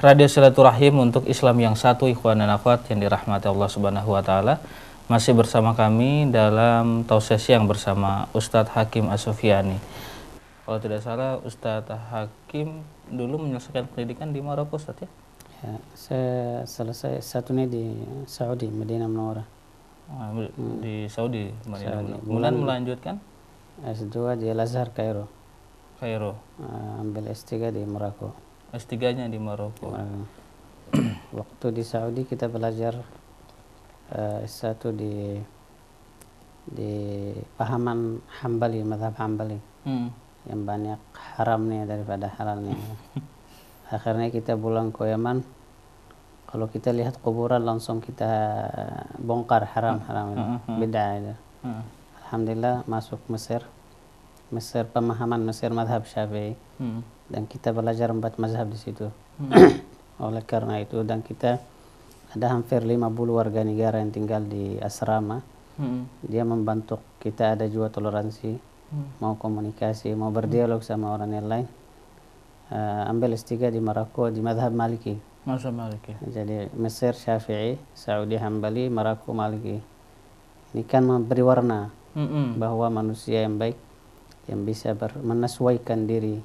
Radio Silaturahim untuk Islam yang satu ikhwan dan akhwat yang dirahmati Allah Subhanahu wa taala. Masih bersama kami dalam tausiah yang bersama Ustadz Hakim Asofiani. Kalau tidak salah Ustadz Hakim dulu menyelesaikan pendidikan di Maroko Ustaz ya? ya saya selesai satunya di Saudi, Medina Menora. Ah, di Saudi, Medina Mulan Kemudian melanjutkan? S2 di Al-Azhar, Kairo. Kairo. Ah, ambil S3 di Maroko. S3-nya di Maroko. Nah, waktu di Saudi kita belajar uh, eh, S1 di di pahaman Hambali, mazhab Hambali. Hmm. Yang banyak haramnya daripada halalnya. Akhirnya kita pulang ke Yaman. Kalau kita lihat kuburan langsung kita bongkar haram-haram. Hmm. Hmm, hmm, hmm. Beda itu. Alhamdulillah masuk Mesir. Mesir pemahaman Mesir madhab Syafi'i. Hmm dan kita belajar empat mazhab di situ. Hmm. Oleh karena itu dan kita ada hampir 50 warga negara yang tinggal di asrama. Hmm. Dia membantu kita ada juga toleransi, hmm. mau komunikasi, mau berdialog sama orang yang lain. Uh, ambil S3 di Maroko di mazhab Maliki. Mazhab Maliki. Jadi Mesir Syafi'i, Saudi Hambali, Maroko Maliki. Ini kan memberi warna hmm, hmm. bahwa manusia yang baik yang bisa ber- menyesuaikan diri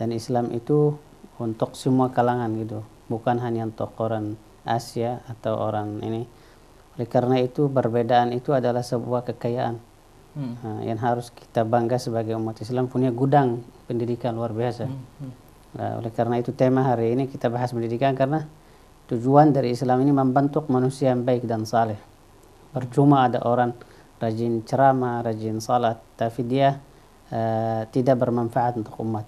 dan Islam itu untuk semua kalangan gitu bukan hanya untuk orang Asia atau orang ini oleh karena itu perbedaan itu adalah sebuah kekayaan hmm. nah, yang harus kita bangga sebagai umat Islam punya gudang pendidikan luar biasa hmm. Hmm. Nah, oleh karena itu tema hari ini kita bahas pendidikan karena tujuan dari Islam ini membentuk manusia yang baik dan saleh percuma ada orang rajin ceramah rajin salat tapi dia uh, tidak bermanfaat untuk umat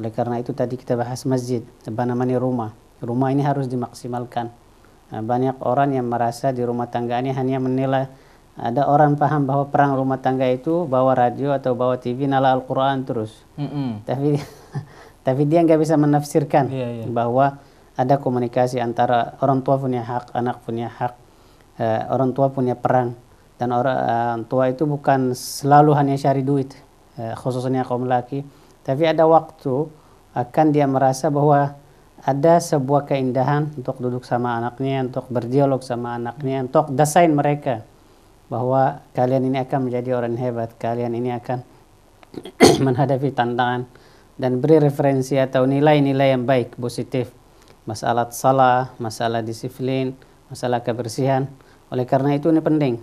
oleh karena itu tadi kita bahas masjid, apa namanya rumah. Rumah ini harus dimaksimalkan. Nah, banyak orang yang merasa di rumah tangga ini hanya menilai ada orang paham bahwa perang rumah tangga itu bawa radio atau bawa TV nala Al-Quran terus. Mm -mm. Tapi tapi dia nggak bisa menafsirkan yeah, yeah. bahwa ada komunikasi antara orang tua punya hak, anak punya hak, eh, orang tua punya perang dan orang eh, tua itu bukan selalu hanya cari duit, eh, khususnya kaum laki tapi ada waktu akan dia merasa bahwa ada sebuah keindahan untuk duduk sama anaknya, untuk berdialog sama anaknya, untuk desain mereka bahwa kalian ini akan menjadi orang hebat, kalian ini akan menghadapi tantangan dan beri referensi atau nilai-nilai yang baik, positif. Masalah salah, masalah disiplin, masalah kebersihan. Oleh karena itu ini penting.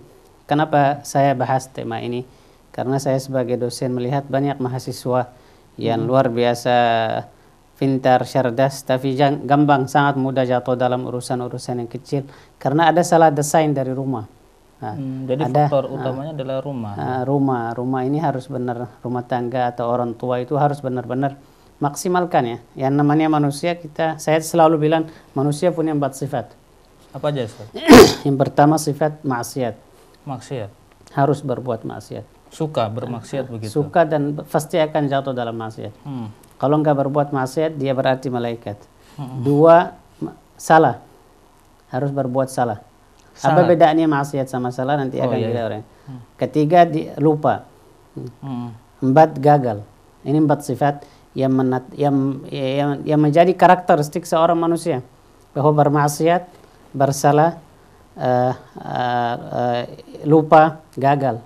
Kenapa saya bahas tema ini? Karena saya sebagai dosen melihat banyak mahasiswa yang hmm. luar biasa pintar, cerdas, tapi gampang sangat mudah jatuh dalam urusan-urusan yang kecil karena ada salah desain dari rumah. Nah, hmm, jadi faktor ah, utamanya uh, adalah rumah. Uh, rumah, rumah ini harus benar rumah tangga atau orang tua itu harus benar-benar maksimalkan ya. Yang namanya manusia kita, saya selalu bilang manusia punya empat sifat. Apa aja? Yang pertama sifat maksiat. Maksiat. Harus berbuat maksiat suka bermaksiat begitu. Suka dan pasti akan jatuh dalam maksiat. Hmm. Kalau nggak berbuat maksiat, dia berarti malaikat. Hmm. Dua, salah. Harus berbuat salah. salah. Apa bedanya maksiat sama salah nanti oh, akan iya. orang. Iya. Hmm. Ketiga, di, lupa. Hmm. Empat, gagal. Ini empat sifat yang, menat, yang, yang, yang menjadi karakteristik seorang manusia. Bahwa bermaksiat, bersalah, uh, uh, uh, lupa, gagal.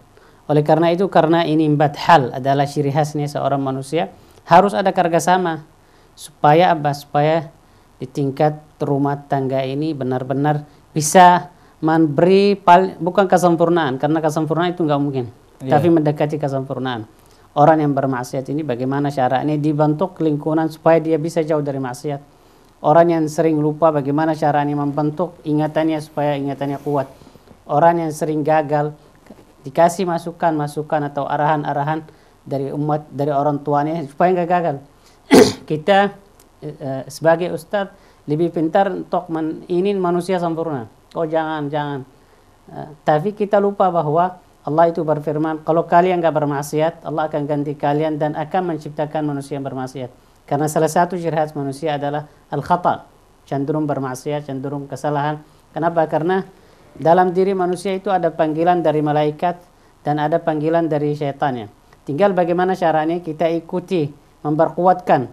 Oleh karena itu karena ini empat hal adalah ciri khasnya seorang manusia harus ada kerjasama supaya apa? Supaya di tingkat rumah tangga ini benar-benar bisa memberi paling, bukan kesempurnaan karena kesempurnaan itu nggak mungkin, yeah. tapi mendekati kesempurnaan. Orang yang bermaksiat ini bagaimana ini dibentuk lingkungan supaya dia bisa jauh dari maksiat. Orang yang sering lupa bagaimana ini membentuk ingatannya supaya ingatannya kuat. Orang yang sering gagal dikasih masukan masukan atau arahan arahan dari umat dari orang tuanya supaya nggak gagal kita eh, eh sebagai ustad lebih pintar untuk men, ingin manusia sempurna oh jangan jangan eh, tapi kita lupa bahwa Allah itu berfirman kalau kalian nggak bermaksiat Allah akan ganti kalian dan akan menciptakan manusia yang bermaksiat karena salah satu ciri khas manusia adalah al khata cenderung bermaksiat cenderung kesalahan kenapa karena dalam diri manusia itu ada panggilan dari malaikat dan ada panggilan dari setannya. Tinggal bagaimana caranya kita ikuti, memperkuatkan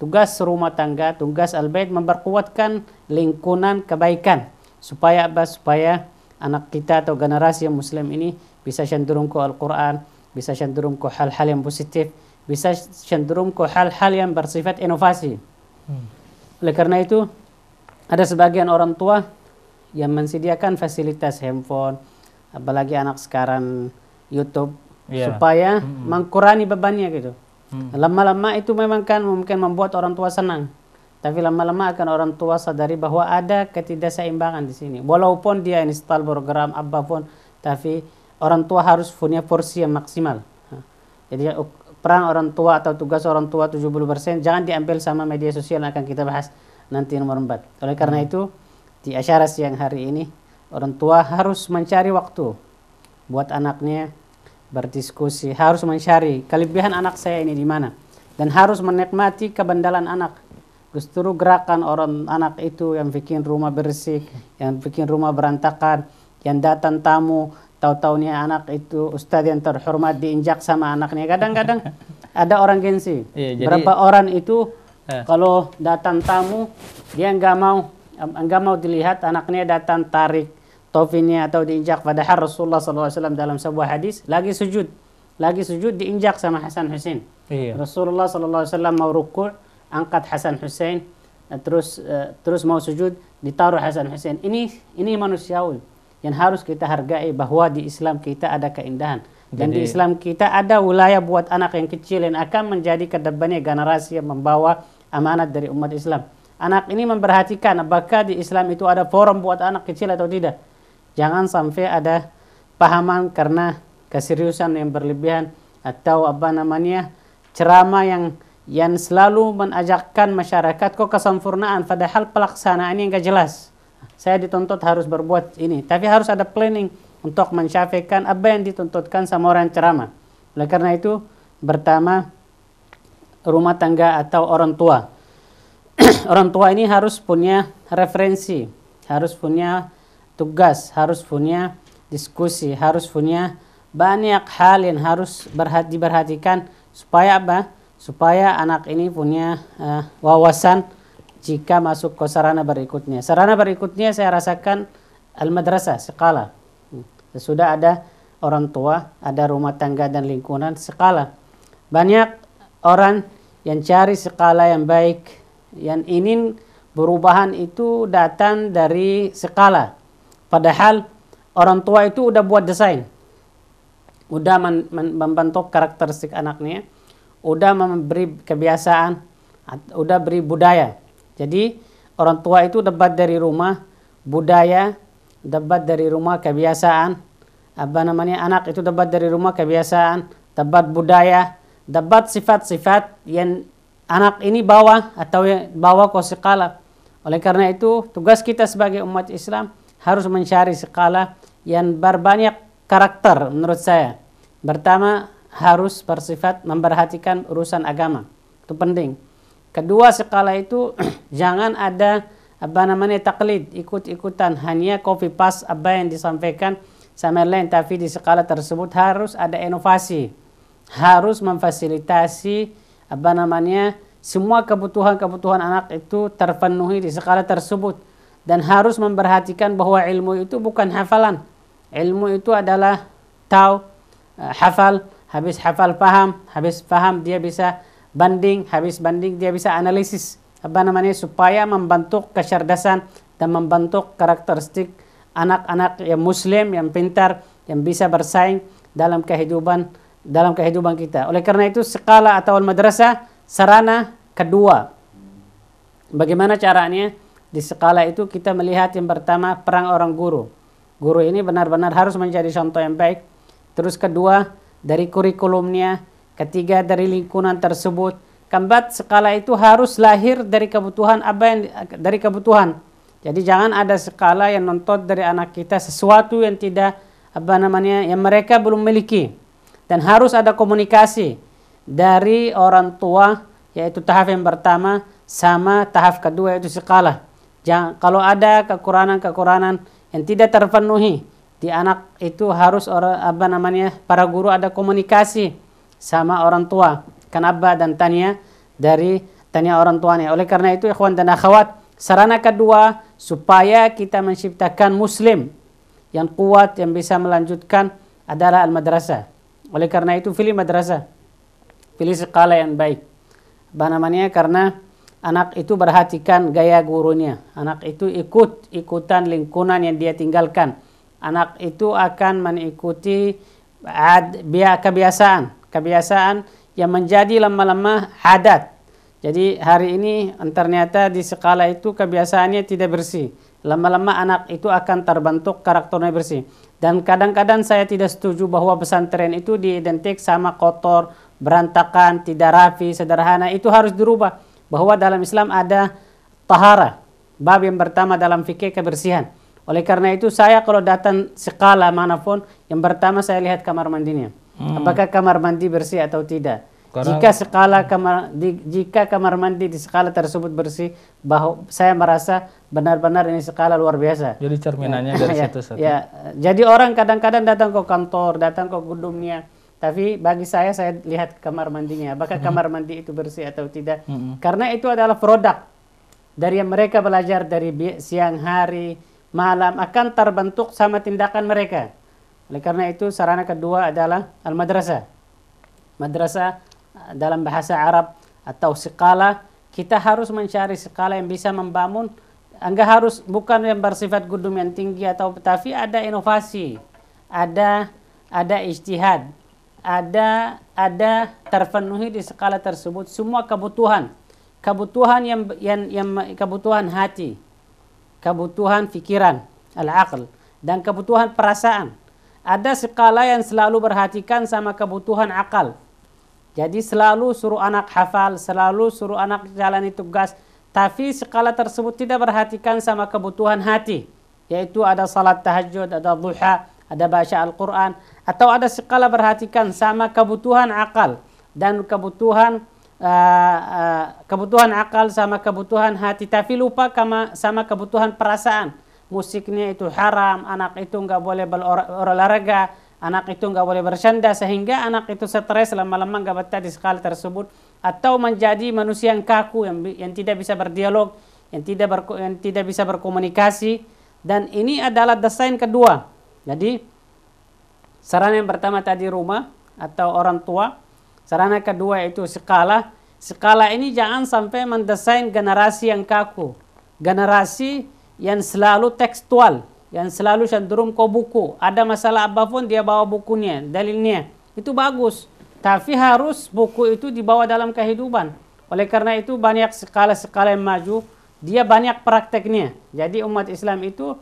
tugas rumah tangga, tugas al memperkuatkan lingkungan kebaikan supaya apa? Supaya anak kita atau generasi yang muslim ini bisa cenderung ke Al-Qur'an, bisa cenderung ke hal-hal yang positif, bisa cenderung ke hal-hal yang bersifat inovasi. Hmm. Oleh karena itu, ada sebagian orang tua yang mensediakan fasilitas handphone, apalagi anak sekarang YouTube, yeah. supaya mm -hmm. mengkurangi bebannya gitu. Mm. Lama-lama mm. itu memang kan mungkin membuat orang tua senang. Tapi lama-lama akan orang tua sadari bahwa ada ketidakseimbangan di sini. Walaupun dia install program apapun, tapi orang tua harus punya porsi yang maksimal. Jadi peran orang tua atau tugas orang tua 70% jangan diambil sama media sosial yang akan kita bahas nanti nomor 4. Oleh karena hmm. itu di acara siang hari ini, orang tua harus mencari waktu buat anaknya berdiskusi, harus mencari kelebihan anak saya ini di mana dan harus menikmati kebendalan anak. Justru gerakan orang anak itu yang bikin rumah bersih, yang bikin rumah berantakan, yang datang tamu, tahu tahunya anak itu ustadz yang terhormat diinjak sama anaknya. Kadang-kadang ada orang gengsi. Iya, jadi, Berapa orang itu eh. kalau datang tamu dia nggak mau enggak mau dilihat anaknya datang tarik tofinya atau diinjak padahal Rasulullah SAW dalam sebuah hadis lagi sujud lagi sujud diinjak sama Hasan Hussein iya. Rasulullah SAW mau ruku angkat Hasan Hussein eh, terus eh, terus mau sujud ditaruh Hasan Hussein ini ini manusiawi yang harus kita hargai bahwa di Islam kita ada keindahan dan Jadi, di Islam kita ada wilayah buat anak yang kecil yang akan menjadi kedepannya generasi yang membawa amanat dari umat Islam anak ini memperhatikan apakah di Islam itu ada forum buat anak kecil atau tidak. Jangan sampai ada pahaman karena keseriusan yang berlebihan atau apa namanya cerama yang yang selalu mengajakkan masyarakat kok kesempurnaan padahal pelaksanaannya gak jelas. Saya dituntut harus berbuat ini, tapi harus ada planning untuk mensyafikan apa yang dituntutkan sama orang ceramah. Oleh karena itu, pertama rumah tangga atau orang tua orang tua ini harus punya referensi, harus punya tugas, harus punya diskusi, harus punya banyak hal yang harus berhati diperhatikan supaya apa? Supaya anak ini punya uh, wawasan jika masuk ke sarana berikutnya. Sarana berikutnya saya rasakan al-madrasah, sekolah. Sudah ada orang tua, ada rumah tangga dan lingkungan sekolah. Banyak orang yang cari sekolah yang baik, yang ingin perubahan itu datang dari skala. Padahal orang tua itu udah buat desain. Udah membantu membentuk karakteristik anaknya, udah memberi kebiasaan, udah beri budaya. Jadi orang tua itu dapat dari rumah budaya, dapat dari rumah kebiasaan, apa namanya anak itu dapat dari rumah kebiasaan, dapat budaya, dapat sifat-sifat yang anak ini bawa atau bawa ke sekala. Oleh karena itu, tugas kita sebagai umat Islam harus mencari sekala yang berbanyak karakter menurut saya. Pertama, harus bersifat memperhatikan urusan agama. Itu penting. Kedua, sekala itu jangan ada apa namanya taklid, ikut-ikutan, hanya copy paste apa yang disampaikan sama lain. Tapi di sekala tersebut harus ada inovasi. Harus memfasilitasi apa namanya semua kebutuhan-kebutuhan anak itu terpenuhi di sekolah tersebut dan harus memperhatikan bahwa ilmu itu bukan hafalan ilmu itu adalah tahu eh, hafal habis hafal paham habis paham dia bisa banding habis banding dia bisa analisis apa namanya supaya membentuk kecerdasan dan membentuk karakteristik anak-anak yang muslim yang pintar yang bisa bersaing dalam kehidupan dalam kehidupan kita. Oleh karena itu sekolah atau madrasah sarana kedua. Bagaimana caranya? Di sekolah itu kita melihat yang pertama perang orang guru. Guru ini benar-benar harus menjadi contoh yang baik. Terus kedua dari kurikulumnya, ketiga dari lingkungan tersebut. Keempat skala itu harus lahir dari kebutuhan apa yang dari kebutuhan. Jadi jangan ada skala yang nonton dari anak kita sesuatu yang tidak apa namanya yang mereka belum miliki dan harus ada komunikasi dari orang tua yaitu tahap yang pertama sama tahap kedua yaitu sekolah. Jangan, kalau ada kekurangan-kekurangan yang tidak terpenuhi di anak itu harus orang apa namanya para guru ada komunikasi sama orang tua kan abba dan tanya dari tanya orang tuanya oleh karena itu ikhwan dan akhwat sarana kedua supaya kita menciptakan muslim yang kuat yang bisa melanjutkan adalah al-madrasah oleh karena itu pilih madrasah, pilih sekolah yang baik. Apa namanya? Karena anak itu perhatikan gaya gurunya. Anak itu ikut ikutan lingkungan yang dia tinggalkan. Anak itu akan mengikuti ad, kebiasaan, kebiasaan yang menjadi lama-lama adat. Jadi hari ini ternyata di sekolah itu kebiasaannya tidak bersih. Lama-lama anak itu akan terbentuk karakternya bersih. Dan kadang-kadang saya tidak setuju bahwa pesantren itu diidentik sama kotor, berantakan, tidak rapi, sederhana. Itu harus dirubah. Bahwa dalam Islam ada tahara. Bab yang pertama dalam fikih kebersihan. Oleh karena itu saya kalau datang sekala manapun, yang pertama saya lihat kamar mandinya. Hmm. Apakah kamar mandi bersih atau tidak. Karena, jika skala kamar di, jika kamar mandi di skala tersebut bersih, bahwa saya merasa benar-benar ini skala luar biasa. Jadi cerminannya ya. dari ya, situ. Ya, jadi orang kadang-kadang datang ke kantor, datang ke gedungnya, tapi bagi saya saya lihat kamar mandinya, apakah kamar mandi itu bersih atau tidak. Karena itu adalah produk dari yang mereka belajar dari siang hari, malam akan terbentuk sama tindakan mereka. Oleh karena itu sarana kedua adalah al-madrasah. Madrasah dalam bahasa Arab atau skala kita harus mencari skala yang bisa membangun enggak harus bukan yang bersifat gudum yang tinggi atau tapi ada inovasi ada ada ijtihad ada ada terpenuhi di skala tersebut semua kebutuhan kebutuhan yang yang, yang kebutuhan hati kebutuhan pikiran al-aql dan kebutuhan perasaan ada skala yang selalu berhatikan sama kebutuhan akal jadi selalu suruh anak hafal, selalu suruh anak jalani tugas. Tapi skala tersebut tidak perhatikan sama kebutuhan hati. Yaitu ada salat tahajud, ada duha, ada baca Al-Quran. Atau ada skala perhatikan sama kebutuhan akal. Dan kebutuhan uh, uh, kebutuhan akal sama kebutuhan hati. Tapi lupa sama, sama kebutuhan perasaan. Musiknya itu haram, anak itu nggak boleh berolahraga anak itu nggak boleh bercanda sehingga anak itu stres lama-lama nggak betah di sekolah tersebut atau menjadi manusia yang kaku yang, yang tidak bisa berdialog yang tidak ber, yang tidak bisa berkomunikasi dan ini adalah desain kedua jadi saran yang pertama tadi rumah atau orang tua sarana kedua itu skala skala ini jangan sampai mendesain generasi yang kaku generasi yang selalu tekstual yang selalu cenderung kau buku ada masalah apapun dia bawa bukunya dalilnya itu bagus tapi harus buku itu dibawa dalam kehidupan oleh karena itu banyak sekali skala yang maju dia banyak prakteknya jadi umat Islam itu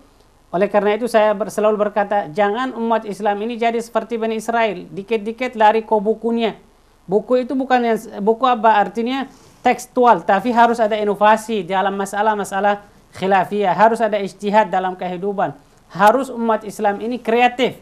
oleh karena itu saya selalu berkata jangan umat Islam ini jadi seperti Bani Israel dikit-dikit lari kau bukunya buku itu bukan yang, buku apa artinya tekstual tapi harus ada inovasi dalam masalah-masalah khilafiyah, harus ada ijtihad dalam kehidupan. Harus umat Islam ini kreatif.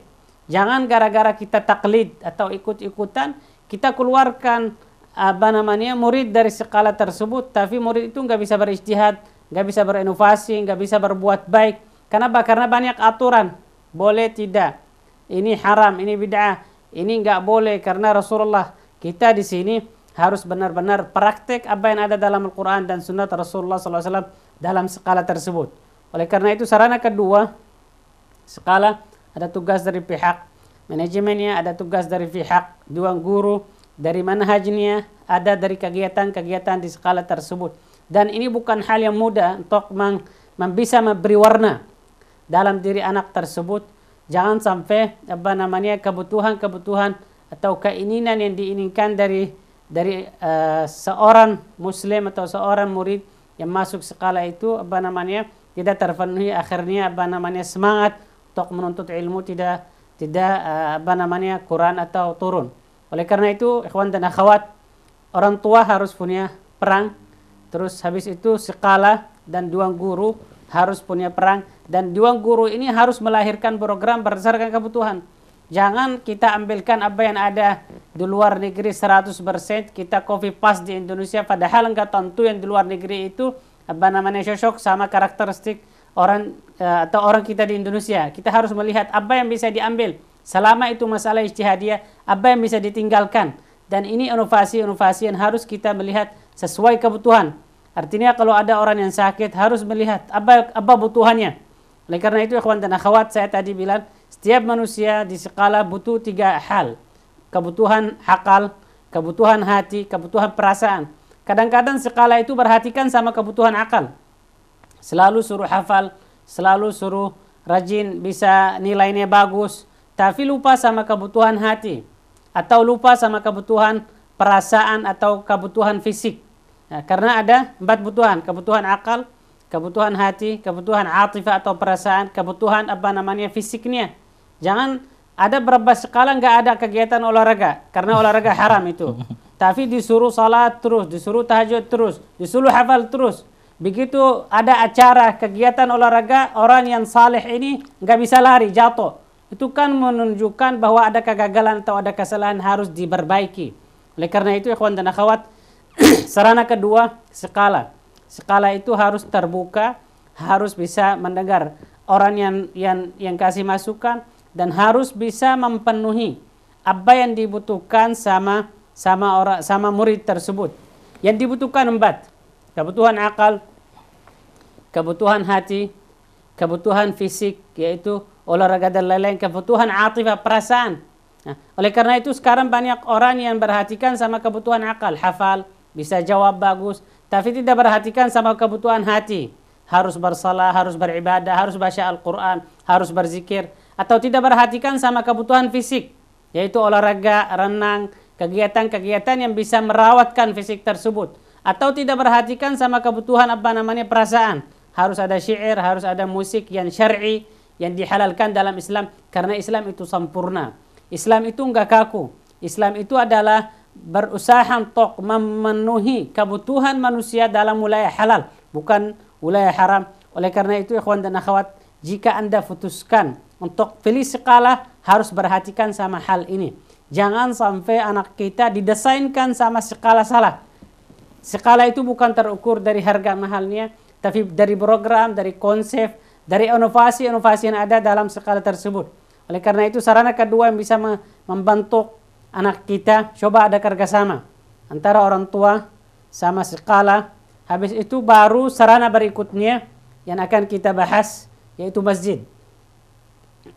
Jangan gara-gara kita taklid atau ikut-ikutan, kita keluarkan apa namanya murid dari skala tersebut, tapi murid itu nggak bisa berijtihad, nggak bisa berinovasi, nggak bisa berbuat baik. Kenapa? Karena banyak aturan. Boleh tidak? Ini haram, ini bid'ah, ini nggak boleh karena Rasulullah kita di sini harus benar-benar praktek apa yang ada dalam Al-Quran dan Sunnah Rasulullah SAW dalam skala tersebut. Oleh karena itu sarana kedua skala ada tugas dari pihak manajemennya, ada tugas dari pihak juang guru, dari mana hajinya ada dari kegiatan-kegiatan di skala tersebut. Dan ini bukan hal yang mudah untuk meng, bisa memberi warna dalam diri anak tersebut. Jangan sampai apa namanya kebutuhan-kebutuhan atau keinginan yang diinginkan dari dari uh, seorang muslim atau seorang murid yang masuk sekolah itu apa namanya tidak terpenuhi akhirnya apa namanya semangat untuk menuntut ilmu tidak tidak eh, apa namanya kurang atau turun. Oleh karena itu ikhwan dan akhwat orang tua harus punya perang terus habis itu sekolah dan dua guru harus punya perang dan dua guru ini harus melahirkan program berdasarkan kebutuhan. Jangan kita ambilkan apa yang ada di luar negeri 100% kita copy paste di Indonesia padahal enggak tentu yang di luar negeri itu apa namanya sosok sama karakteristik orang eh, atau orang kita di Indonesia. Kita harus melihat apa yang bisa diambil selama itu masalah ijtihadiyah, apa yang bisa ditinggalkan. Dan ini inovasi-inovasi yang harus kita melihat sesuai kebutuhan. Artinya kalau ada orang yang sakit harus melihat apa apa butuhannya. Oleh karena itu ikhwan dan akhwat saya tadi bilang setiap manusia di sekala butuh tiga hal. Kebutuhan akal, kebutuhan hati, kebutuhan perasaan. Kadang-kadang sekala itu perhatikan sama kebutuhan akal. Selalu suruh hafal, selalu suruh rajin, bisa nilainya bagus. Tapi lupa sama kebutuhan hati. Atau lupa sama kebutuhan perasaan atau kebutuhan fisik. Nah, karena ada empat kebutuhan. Kebutuhan akal, kebutuhan hati, kebutuhan atifah atau perasaan, kebutuhan apa namanya fisiknya. Jangan ada berapa sekala nggak ada kegiatan olahraga karena olahraga haram itu. Tapi disuruh salat terus, disuruh tahajud terus, disuruh hafal terus. Begitu ada acara kegiatan olahraga, orang yang saleh ini nggak bisa lari, jatuh. Itu kan menunjukkan bahwa ada kegagalan atau ada kesalahan harus diperbaiki. Oleh karena itu, ikhwan dan akhwat, sarana kedua, skala. Skala itu harus terbuka, harus bisa mendengar orang yang yang yang kasih masukan dan harus bisa memenuhi apa yang dibutuhkan sama sama orang sama murid tersebut. Yang dibutuhkan empat. Kebutuhan akal, kebutuhan hati, kebutuhan fisik yaitu olahraga dan lain-lain, kebutuhan atifah perasaan. Nah, oleh karena itu sekarang banyak orang yang berhatikan sama kebutuhan akal, hafal, bisa jawab bagus, tapi tidak perhatikan sama kebutuhan hati. Harus bersalah, harus beribadah, harus baca Al-Quran, harus berzikir. Atau tidak perhatikan sama kebutuhan fisik, yaitu olahraga, renang, kegiatan-kegiatan yang bisa merawatkan fisik tersebut. Atau tidak perhatikan sama kebutuhan apa namanya perasaan. Harus ada syair, harus ada musik yang syar'i, yang dihalalkan dalam Islam. Karena Islam itu sempurna. Islam itu enggak kaku. Islam itu adalah berusaha untuk memenuhi kebutuhan manusia dalam wilayah halal bukan wilayah haram oleh karena itu ikhwan dan akhwat jika anda putuskan untuk pilih sekolah harus perhatikan sama hal ini jangan sampai anak kita didesainkan sama sekolah salah sekolah itu bukan terukur dari harga mahalnya tapi dari program dari konsep dari inovasi-inovasi yang ada dalam sekolah tersebut oleh karena itu sarana kedua yang bisa membentuk anak kita coba ada kerjasama antara orang tua sama sekala Habis itu baru sarana berikutnya yang akan kita bahas yaitu masjid.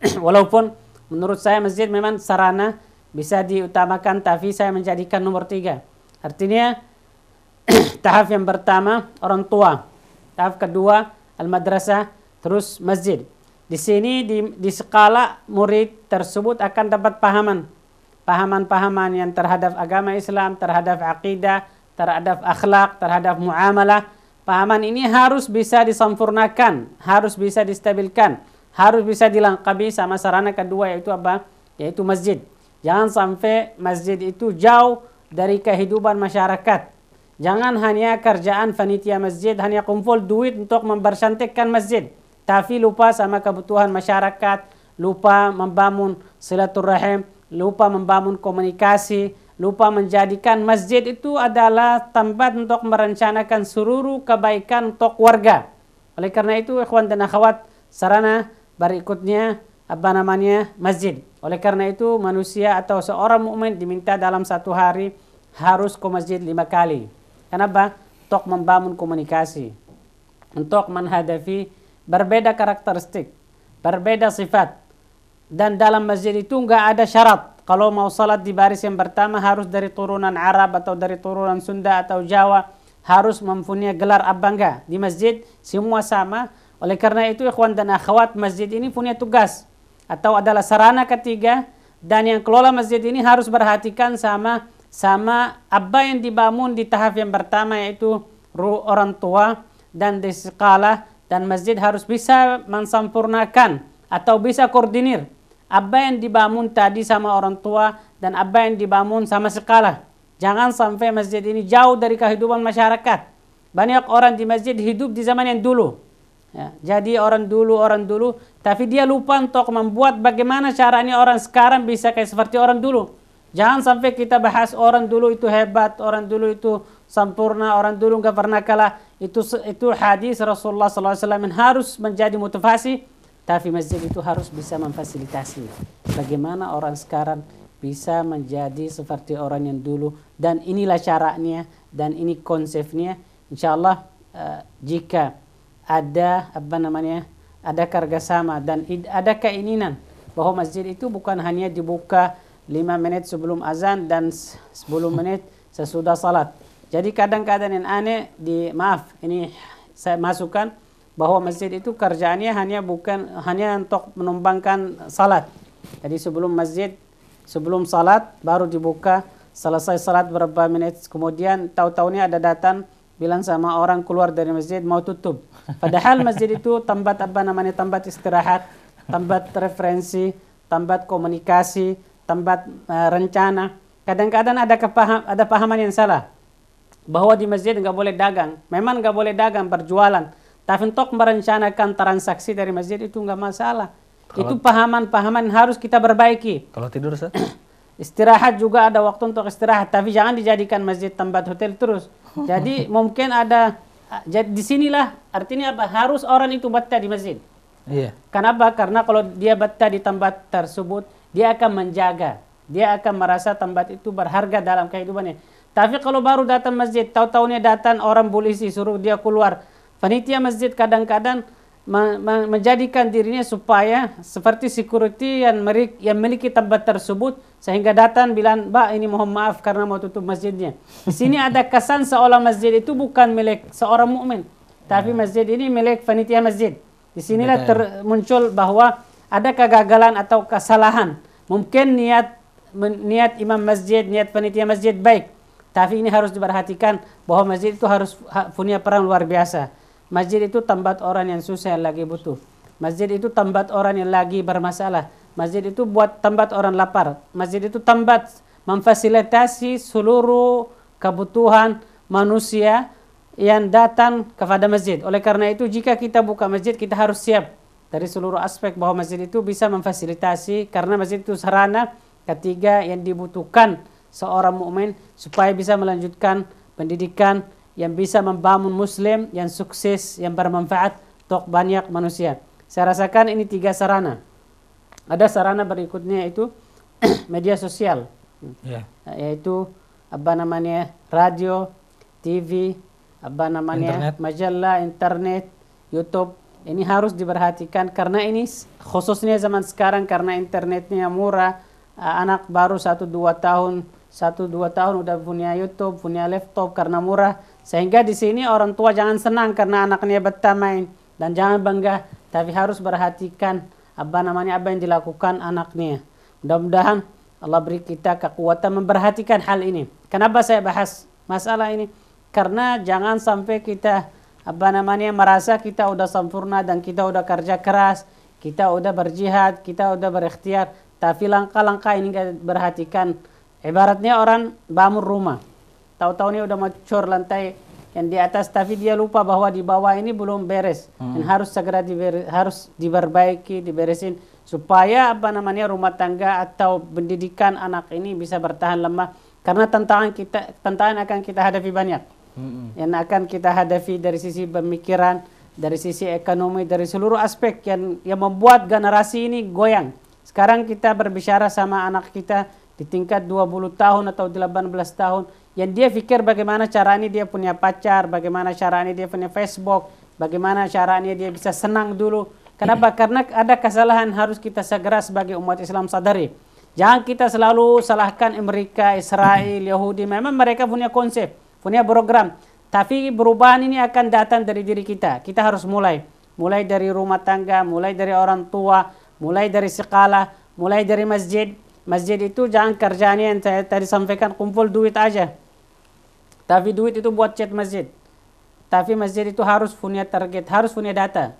Walaupun menurut saya masjid memang sarana bisa diutamakan tapi saya menjadikan nomor tiga. Artinya tahap yang pertama orang tua, tahap kedua al-madrasah, terus masjid. Di sini di, di skala murid tersebut akan dapat pahaman pahaman-pahaman yang terhadap agama Islam, terhadap akidah, terhadap akhlak, terhadap muamalah. Pahaman ini harus bisa disempurnakan, harus bisa distabilkan, harus bisa dilengkapi sama sarana kedua yaitu apa? Yaitu masjid. Jangan sampai masjid itu jauh dari kehidupan masyarakat. Jangan hanya kerjaan panitia masjid, hanya kumpul duit untuk mempercantikkan masjid. Tapi lupa sama kebutuhan masyarakat, lupa membangun silaturahim, lupa membangun komunikasi, lupa menjadikan masjid itu adalah tempat untuk merencanakan seluruh kebaikan untuk warga. Oleh karena itu, ikhwan dan akhwat, sarana berikutnya apa namanya masjid. Oleh karena itu, manusia atau seorang mukmin diminta dalam satu hari harus ke masjid lima kali. Kenapa? Untuk membangun komunikasi, untuk menghadapi berbeda karakteristik, berbeda sifat, dan dalam masjid itu nggak ada syarat. Kalau mau salat di baris yang pertama harus dari turunan Arab atau dari turunan Sunda atau Jawa harus mempunyai gelar abangga di masjid semua sama. Oleh karena itu ikhwan dan akhwat masjid ini punya tugas atau adalah sarana ketiga dan yang kelola masjid ini harus perhatikan sama sama apa yang dibangun di tahap yang pertama yaitu ruh orang tua dan di sekolah dan masjid harus bisa mensempurnakan atau bisa koordinir apa yang dibangun tadi sama orang tua dan apa yang dibangun sama sekolah. Jangan sampai masjid ini jauh dari kehidupan masyarakat. Banyak orang di masjid hidup di zaman yang dulu. Ya, jadi orang dulu, orang dulu. Tapi dia lupa untuk membuat bagaimana caranya orang sekarang bisa kayak seperti orang dulu. Jangan sampai kita bahas orang dulu itu hebat, orang dulu itu sempurna, orang dulu nggak pernah kalah. Itu itu hadis Rasulullah SAW yang harus menjadi motivasi tapi masjid itu harus bisa memfasilitasi bagaimana orang sekarang bisa menjadi seperti orang yang dulu dan inilah caranya dan ini konsepnya insya uh, eh, jika ada apa namanya ada kerjasama dan ada keinginan bahwa masjid itu bukan hanya dibuka 5 menit sebelum azan dan 10 menit sesudah salat jadi kadang-kadang yang aneh di maaf ini saya masukkan bahwa masjid itu kerjaannya hanya bukan hanya untuk menumbangkan salat. Jadi sebelum masjid, sebelum salat baru dibuka, selesai salat berapa menit kemudian tahu ini ada datang bilang sama orang keluar dari masjid mau tutup. Padahal masjid itu tempat apa namanya tempat istirahat, tempat referensi, tempat komunikasi, tempat uh, rencana. Kadang-kadang ada kepaham, ada pahaman yang salah bahwa di masjid nggak boleh dagang. Memang nggak boleh dagang perjualan. Tapi untuk merencanakan transaksi dari masjid itu nggak masalah. Kalau, itu pahaman-pahaman harus kita perbaiki. Kalau tidur, Ustaz? istirahat juga ada waktu untuk istirahat, tapi jangan dijadikan masjid tempat hotel terus. Jadi mungkin ada jadi sinilah artinya apa? Harus orang itu betah di masjid. Iya. Kenapa? Karena kalau dia betah di tempat tersebut, dia akan menjaga, dia akan merasa tempat itu berharga dalam kehidupannya. Tapi kalau baru datang masjid, tahu-tahunya datang orang polisi suruh dia keluar, Panitia masjid kadang-kadang menjadikan dirinya supaya seperti security yang merik, yang memiliki tempat tersebut sehingga datang bilang mbak ini mohon maaf karena mau tutup masjidnya di sini ada kesan seolah masjid itu bukan milik seorang mukmin tapi ya. masjid ini milik panitia masjid di sinilah muncul bahwa ada kegagalan atau kesalahan mungkin niat niat imam masjid niat panitia masjid baik tapi ini harus diperhatikan bahwa masjid itu harus punya peran luar biasa Masjid itu tempat orang yang susah yang lagi butuh. Masjid itu tempat orang yang lagi bermasalah. Masjid itu buat tempat orang lapar. Masjid itu tempat memfasilitasi seluruh kebutuhan manusia yang datang kepada masjid. Oleh karena itu jika kita buka masjid kita harus siap dari seluruh aspek bahwa masjid itu bisa memfasilitasi karena masjid itu sarana ketiga yang dibutuhkan seorang mukmin supaya bisa melanjutkan pendidikan yang bisa membangun muslim yang sukses yang bermanfaat untuk banyak manusia saya rasakan ini tiga sarana ada sarana berikutnya itu media sosial yeah. yaitu apa namanya radio TV apa namanya internet. majalah internet YouTube ini harus diperhatikan karena ini khususnya zaman sekarang karena internetnya murah anak baru satu dua tahun satu dua tahun udah punya YouTube punya laptop karena murah sehingga di sini orang tua jangan senang karena anaknya betah main dan jangan bangga, tapi harus perhatikan apa namanya apa yang dilakukan anaknya. Mudah-mudahan Allah beri kita kekuatan memperhatikan hal ini. Kenapa saya bahas masalah ini? Karena jangan sampai kita apa namanya merasa kita udah sempurna dan kita udah kerja keras, kita udah berjihad, kita udah berikhtiar, tapi langkah-langkah ini perhatikan. Ibaratnya orang bangun rumah tahu-tahu ini udah mencor lantai yang di atas tapi dia lupa bahwa di bawah ini belum beres hmm. dan harus segera diber, harus diperbaiki diberesin supaya apa namanya rumah tangga atau pendidikan anak ini bisa bertahan lemah karena tantangan kita tantangan akan kita hadapi banyak hmm. yang akan kita hadapi dari sisi pemikiran dari sisi ekonomi dari seluruh aspek yang yang membuat generasi ini goyang sekarang kita berbicara sama anak kita di tingkat 20 tahun atau 18 tahun yang dia pikir bagaimana caranya dia punya pacar, bagaimana caranya dia punya Facebook, bagaimana caranya dia bisa senang dulu. Kenapa? Karena ada kesalahan harus kita segera sebagai umat Islam sadari. Jangan kita selalu salahkan Amerika, Israel, Yahudi. Memang mereka punya konsep, punya program. Tapi perubahan ini akan datang dari diri kita. Kita harus mulai. Mulai dari rumah tangga, mulai dari orang tua, mulai dari sekolah, mulai dari masjid. Masjid itu jangan kerjanya yang saya tadi sampaikan kumpul duit aja. Tapi duit itu buat chat masjid. Tapi masjid itu harus punya target, harus punya data.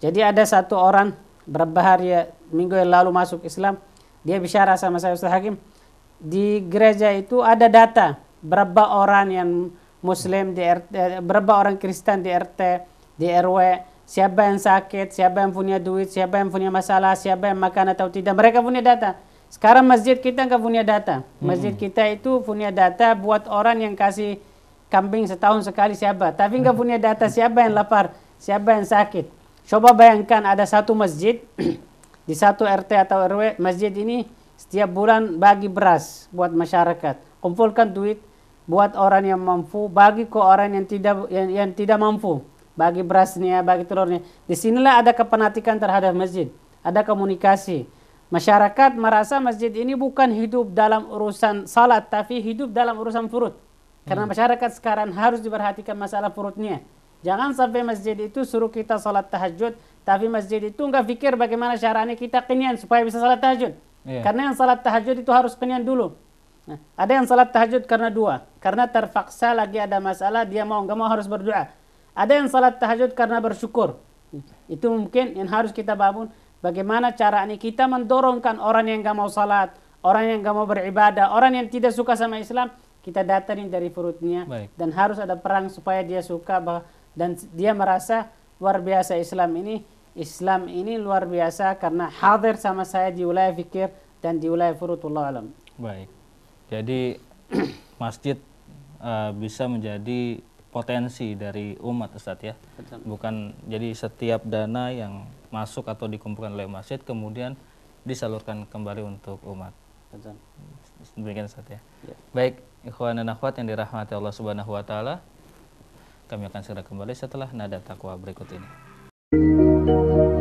Jadi ada satu orang berapa hari ya, minggu yang lalu masuk Islam, dia bicara sama saya Ustaz Hakim, di gereja itu ada data berapa orang yang Muslim di RT, berapa orang Kristen di RT, di RW, siapa yang sakit, siapa yang punya duit, siapa yang punya masalah, siapa yang makan atau tidak. Mereka punya data. Sekarang masjid kita enggak punya data. Hmm. Masjid hmm. kita itu punya data buat orang yang kasih kambing setahun sekali siapa. Tapi enggak punya data hmm. siapa yang lapar, siapa yang sakit. Coba bayangkan ada satu masjid di satu RT atau RW masjid ini setiap bulan bagi beras buat masyarakat. Kumpulkan duit buat orang yang mampu, bagi ke orang yang tidak yang, yang tidak mampu. Bagi berasnya, bagi telurnya. Di sinilah ada kepenatikan terhadap masjid. Ada komunikasi Masyarakat merasa masjid ini bukan hidup dalam urusan salat, tapi hidup dalam urusan perut. Karena hmm. masyarakat sekarang harus diperhatikan masalah perutnya. Jangan sampai masjid itu suruh kita salat tahajud, tapi masjid itu nggak pikir bagaimana caranya kita kenyang supaya bisa salat tahajud. Yeah. Karena yang salat tahajud itu harus kenyang dulu. Nah, ada yang salat tahajud karena dua, karena terpaksa lagi ada masalah dia mau nggak mau harus berdoa. Ada yang salat tahajud karena bersyukur. Itu mungkin yang harus kita bangun. Bagaimana caranya kita mendorongkan orang yang gak mau salat, orang yang gak mau beribadah, orang yang tidak suka sama Islam, kita datangin dari perutnya Baik. dan harus ada perang supaya dia suka dan dia merasa luar biasa Islam ini Islam ini luar biasa karena hadir sama saya di wilayah fikir dan di wilayah furutullah alam. Baik. Jadi masjid uh, bisa menjadi potensi dari umat Ustaz ya. Bukan jadi setiap dana yang masuk atau dikumpulkan oleh masjid kemudian disalurkan kembali untuk umat. Demikian saat ya. ya. Baik, ikhwan dan akhwat yang dirahmati Allah Subhanahu wa taala. Kami akan segera kembali setelah nada takwa berikut ini.